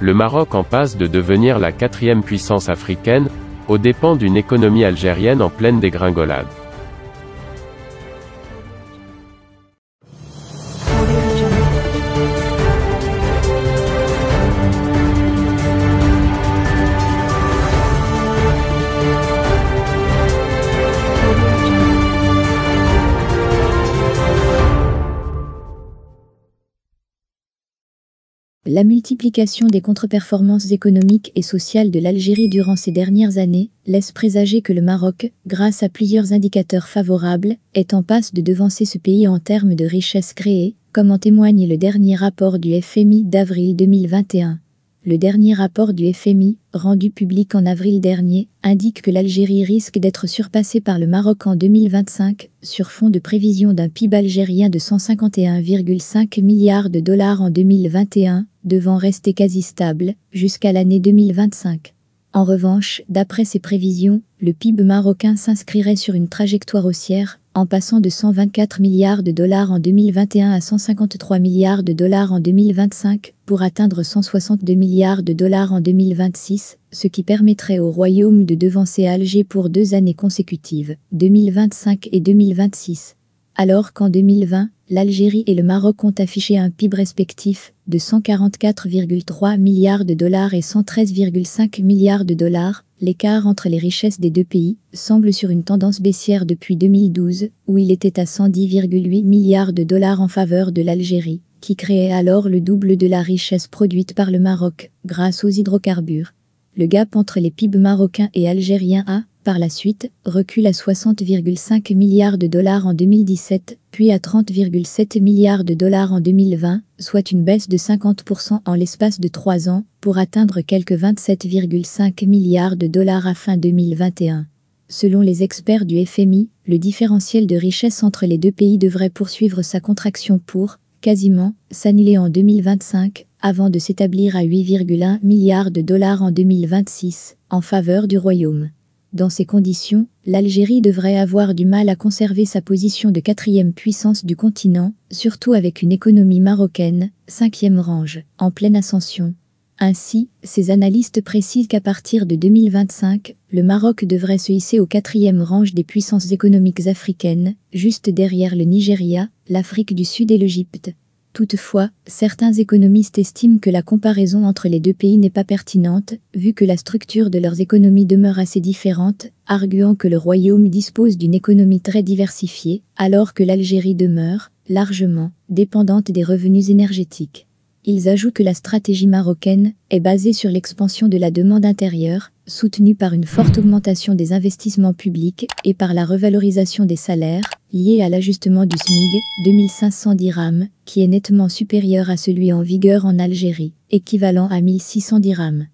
le Maroc en passe de devenir la quatrième puissance africaine, aux dépens d'une économie algérienne en pleine dégringolade. la multiplication des contre-performances économiques et sociales de l'Algérie durant ces dernières années laisse présager que le Maroc, grâce à plusieurs indicateurs favorables, est en passe de devancer ce pays en termes de richesses créées, comme en témoigne le dernier rapport du FMI d'avril 2021. Le dernier rapport du FMI, rendu public en avril dernier, indique que l'Algérie risque d'être surpassée par le Maroc en 2025, sur fond de prévision d'un PIB algérien de 151,5 milliards de dollars en 2021, devant rester quasi stable jusqu'à l'année 2025. En revanche, d'après ses prévisions, le PIB marocain s'inscrirait sur une trajectoire haussière, en passant de 124 milliards de dollars en 2021 à 153 milliards de dollars en 2025, pour atteindre 162 milliards de dollars en 2026, ce qui permettrait au Royaume de devancer Alger pour deux années consécutives, 2025 et 2026 alors qu'en 2020, l'Algérie et le Maroc ont affiché un PIB respectif de 144,3 milliards de dollars et 113,5 milliards de dollars, l'écart entre les richesses des deux pays semble sur une tendance baissière depuis 2012, où il était à 110,8 milliards de dollars en faveur de l'Algérie, qui créait alors le double de la richesse produite par le Maroc grâce aux hydrocarbures. Le gap entre les PIB marocains et algériens a, par la suite, recule à 60,5 milliards de dollars en 2017, puis à 30,7 milliards de dollars en 2020, soit une baisse de 50% en l'espace de 3 ans, pour atteindre quelques 27,5 milliards de dollars à fin 2021. Selon les experts du FMI, le différentiel de richesse entre les deux pays devrait poursuivre sa contraction pour, quasiment, s'annuler en 2025, avant de s'établir à 8,1 milliards de dollars en 2026, en faveur du Royaume. Dans ces conditions, l'Algérie devrait avoir du mal à conserver sa position de quatrième puissance du continent, surtout avec une économie marocaine, cinquième range, en pleine ascension. Ainsi, ces analystes précisent qu'à partir de 2025, le Maroc devrait se hisser au quatrième range des puissances économiques africaines, juste derrière le Nigeria, l'Afrique du Sud et l'Égypte. Toutefois, certains économistes estiment que la comparaison entre les deux pays n'est pas pertinente, vu que la structure de leurs économies demeure assez différente, arguant que le Royaume dispose d'une économie très diversifiée, alors que l'Algérie demeure, largement, dépendante des revenus énergétiques. Ils ajoutent que la stratégie marocaine est basée sur l'expansion de la demande intérieure, soutenu par une forte augmentation des investissements publics et par la revalorisation des salaires, liée à l'ajustement du SMIG 2500 dirhams, qui est nettement supérieur à celui en vigueur en Algérie, équivalent à 1600 dirhams.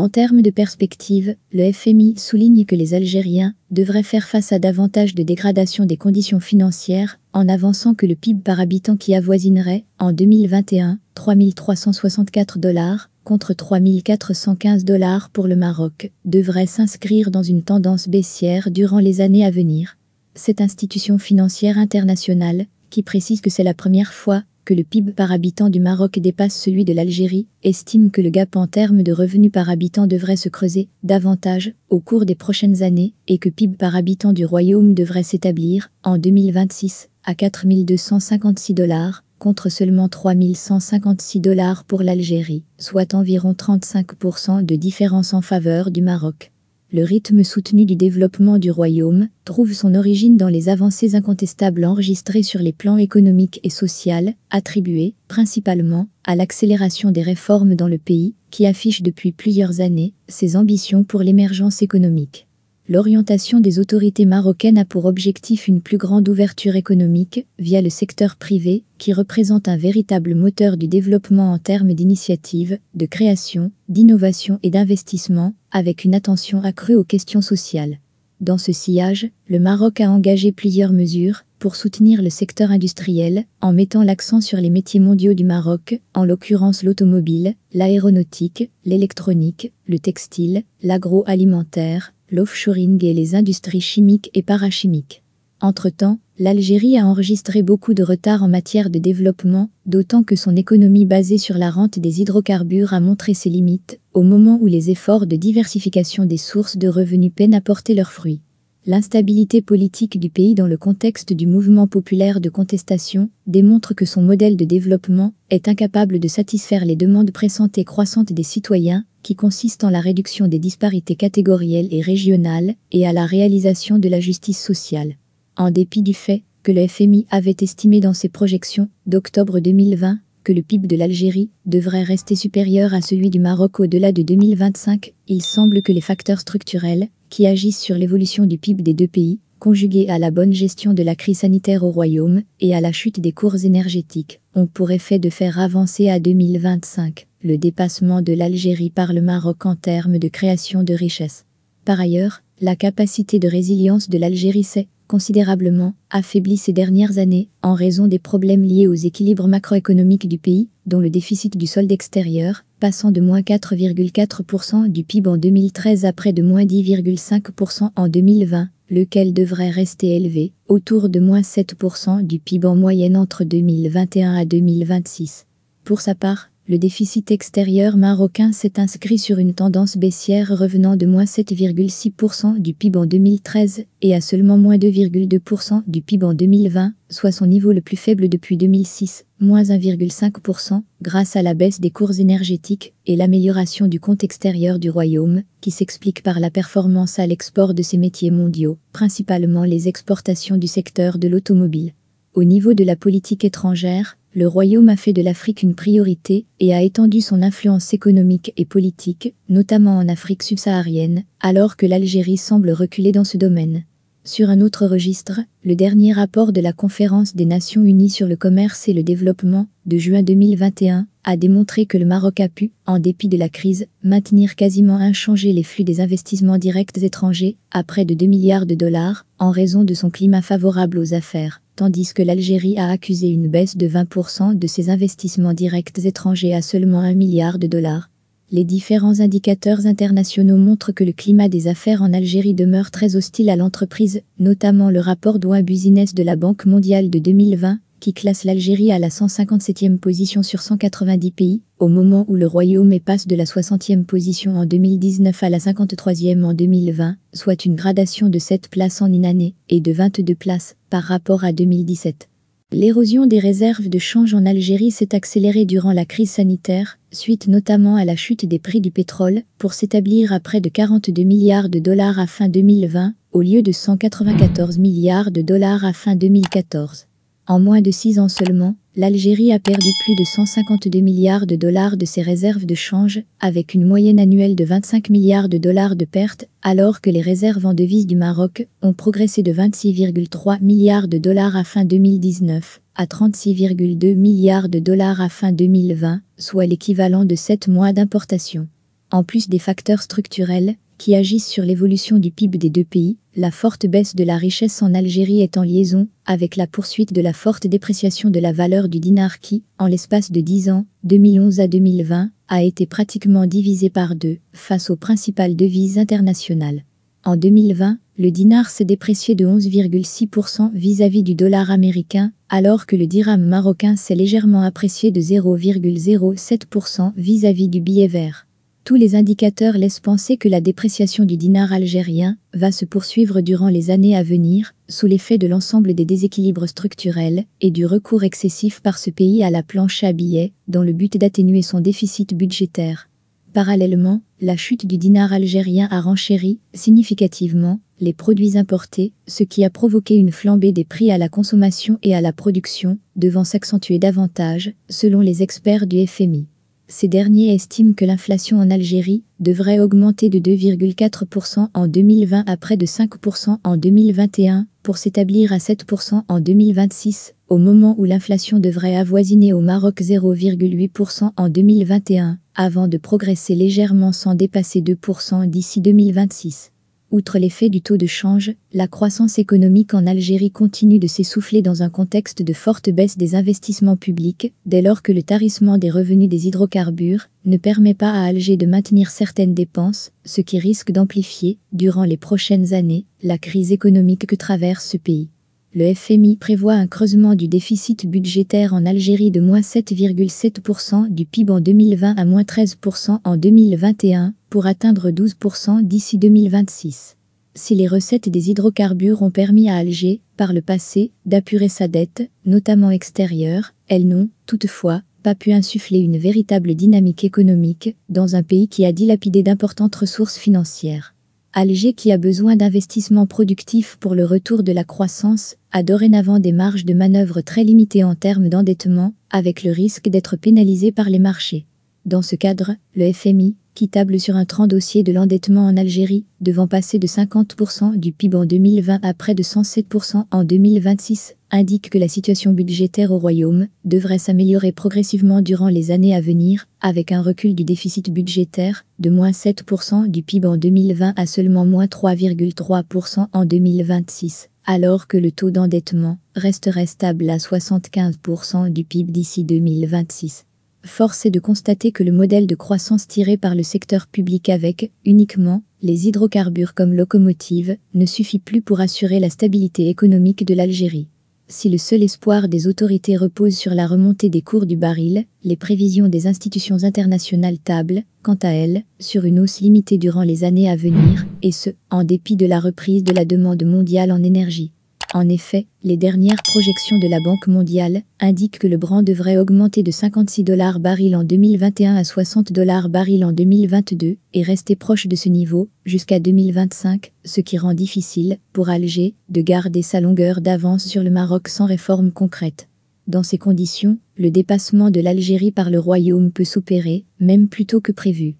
En termes de perspective, le FMI souligne que les Algériens devraient faire face à davantage de dégradation des conditions financières en avançant que le PIB par habitant qui avoisinerait, en 2021, 3364 dollars contre 3415 dollars pour le Maroc, devrait s'inscrire dans une tendance baissière durant les années à venir. Cette institution financière internationale, qui précise que c'est la première fois le PIB par habitant du Maroc dépasse celui de l'Algérie, estime que le gap en termes de revenus par habitant devrait se creuser davantage au cours des prochaines années et que PIB par habitant du Royaume devrait s'établir, en 2026, à 4256 dollars, contre seulement 3156 dollars pour l'Algérie, soit environ 35% de différence en faveur du Maroc le rythme soutenu du développement du royaume trouve son origine dans les avancées incontestables enregistrées sur les plans économiques et social, attribuées principalement à l'accélération des réformes dans le pays, qui affiche depuis plusieurs années ses ambitions pour l'émergence économique l'orientation des autorités marocaines a pour objectif une plus grande ouverture économique via le secteur privé, qui représente un véritable moteur du développement en termes d'initiatives, de création, d'innovation et d'investissement, avec une attention accrue aux questions sociales. Dans ce sillage, le Maroc a engagé plusieurs mesures pour soutenir le secteur industriel en mettant l'accent sur les métiers mondiaux du Maroc, en l'occurrence l'automobile, l'aéronautique, l'électronique, le textile, l'agroalimentaire, l'offshoring et les industries chimiques et parachimiques. Entre-temps, l'Algérie a enregistré beaucoup de retard en matière de développement, d'autant que son économie basée sur la rente des hydrocarbures a montré ses limites, au moment où les efforts de diversification des sources de revenus peinent à porter leurs fruits. L'instabilité politique du pays dans le contexte du mouvement populaire de contestation démontre que son modèle de développement est incapable de satisfaire les demandes pressantes et croissantes des citoyens, qui consistent en la réduction des disparités catégorielles et régionales et à la réalisation de la justice sociale. En dépit du fait que le FMI avait estimé dans ses projections d'octobre 2020 que le PIB de l'Algérie devrait rester supérieur à celui du Maroc au-delà de 2025, il semble que les facteurs structurels, qui agissent sur l'évolution du PIB des deux pays, conjugués à la bonne gestion de la crise sanitaire au Royaume et à la chute des cours énergétiques, ont pour effet de faire avancer à 2025 le dépassement de l'Algérie par le Maroc en termes de création de richesses. Par ailleurs, la capacité de résilience de l'Algérie s'est considérablement affaibli ces dernières années en raison des problèmes liés aux équilibres macroéconomiques du pays, dont le déficit du solde extérieur, passant de moins 4,4% du PIB en 2013 à près de moins 10,5% en 2020, lequel devrait rester élevé, autour de moins 7% du PIB en moyenne entre 2021 à 2026. Pour sa part, le déficit extérieur marocain s'est inscrit sur une tendance baissière revenant de moins 7,6% du PIB en 2013 et à seulement moins 2,2% du PIB en 2020, soit son niveau le plus faible depuis 2006, moins 1,5%, grâce à la baisse des cours énergétiques et l'amélioration du compte extérieur du Royaume, qui s'explique par la performance à l'export de ses métiers mondiaux, principalement les exportations du secteur de l'automobile. Au niveau de la politique étrangère, le Royaume a fait de l'Afrique une priorité et a étendu son influence économique et politique, notamment en Afrique subsaharienne, alors que l'Algérie semble reculer dans ce domaine. Sur un autre registre, le dernier rapport de la Conférence des Nations Unies sur le commerce et le développement, de juin 2021, a démontré que le Maroc a pu, en dépit de la crise, maintenir quasiment inchangés les flux des investissements directs étrangers, à près de 2 milliards de dollars, en raison de son climat favorable aux affaires tandis que l'Algérie a accusé une baisse de 20% de ses investissements directs étrangers à seulement 1 milliard de dollars. Les différents indicateurs internationaux montrent que le climat des affaires en Algérie demeure très hostile à l'entreprise, notamment le rapport Doing Business de la Banque mondiale de 2020 qui classe l'Algérie à la 157e position sur 190 pays, au moment où le Royaume uni passe de la 60e position en 2019 à la 53e en 2020, soit une gradation de 7 places en une année et de 22 places par rapport à 2017. L'érosion des réserves de change en Algérie s'est accélérée durant la crise sanitaire, suite notamment à la chute des prix du pétrole, pour s'établir à près de 42 milliards de dollars à fin 2020, au lieu de 194 milliards de dollars à fin 2014. En moins de six ans seulement, l'Algérie a perdu plus de 152 milliards de dollars de ses réserves de change, avec une moyenne annuelle de 25 milliards de dollars de pertes, alors que les réserves en devises du Maroc ont progressé de 26,3 milliards de dollars à fin 2019 à 36,2 milliards de dollars à fin 2020, soit l'équivalent de 7 mois d'importation. En plus des facteurs structurels, qui agissent sur l'évolution du PIB des deux pays, la forte baisse de la richesse en Algérie est en liaison avec la poursuite de la forte dépréciation de la valeur du dinar qui, en l'espace de 10 ans, 2011 à 2020, a été pratiquement divisé par deux face aux principales devises internationales. En 2020, le dinar s'est déprécié de 11,6% vis-à-vis du dollar américain, alors que le dirham marocain s'est légèrement apprécié de 0,07% vis-à-vis du billet vert. Tous les indicateurs laissent penser que la dépréciation du dinar algérien va se poursuivre durant les années à venir, sous l'effet de l'ensemble des déséquilibres structurels et du recours excessif par ce pays à la planche à billets, dans le but d'atténuer son déficit budgétaire. Parallèlement, la chute du dinar algérien a renchéri significativement les produits importés, ce qui a provoqué une flambée des prix à la consommation et à la production, devant s'accentuer davantage, selon les experts du FMI. Ces derniers estiment que l'inflation en Algérie devrait augmenter de 2,4% en 2020 à près de 5% en 2021 pour s'établir à 7% en 2026, au moment où l'inflation devrait avoisiner au Maroc 0,8% en 2021, avant de progresser légèrement sans dépasser 2% d'ici 2026. Outre l'effet du taux de change, la croissance économique en Algérie continue de s'essouffler dans un contexte de forte baisse des investissements publics, dès lors que le tarissement des revenus des hydrocarbures ne permet pas à Alger de maintenir certaines dépenses, ce qui risque d'amplifier, durant les prochaines années, la crise économique que traverse ce pays le FMI prévoit un creusement du déficit budgétaire en Algérie de moins 7,7% du PIB en 2020 à moins 13% en 2021 pour atteindre 12% d'ici 2026. Si les recettes des hydrocarbures ont permis à Alger, par le passé, d'apurer sa dette, notamment extérieure, elles n'ont, toutefois, pas pu insuffler une véritable dynamique économique dans un pays qui a dilapidé d'importantes ressources financières. Alger qui a besoin d'investissements productifs pour le retour de la croissance a dorénavant des marges de manœuvre très limitées en termes d'endettement, avec le risque d'être pénalisé par les marchés. Dans ce cadre, le FMI qui table sur un trend dossier de l'endettement en Algérie, devant passer de 50% du PIB en 2020 à près de 107% en 2026, indique que la situation budgétaire au Royaume devrait s'améliorer progressivement durant les années à venir, avec un recul du déficit budgétaire de moins 7% du PIB en 2020 à seulement moins 3,3% en 2026 alors que le taux d'endettement resterait stable à 75% du PIB d'ici 2026 force est de constater que le modèle de croissance tiré par le secteur public avec, uniquement, les hydrocarbures comme locomotive, ne suffit plus pour assurer la stabilité économique de l'Algérie. Si le seul espoir des autorités repose sur la remontée des cours du baril, les prévisions des institutions internationales tablent, quant à elles, sur une hausse limitée durant les années à venir, et ce, en dépit de la reprise de la demande mondiale en énergie. En effet, les dernières projections de la Banque mondiale indiquent que le bran devrait augmenter de 56 dollars baril en 2021 à 60 dollars baril en 2022 et rester proche de ce niveau jusqu'à 2025, ce qui rend difficile, pour Alger, de garder sa longueur d'avance sur le Maroc sans réforme concrète. Dans ces conditions, le dépassement de l'Algérie par le Royaume peut s'opérer, même plus tôt que prévu.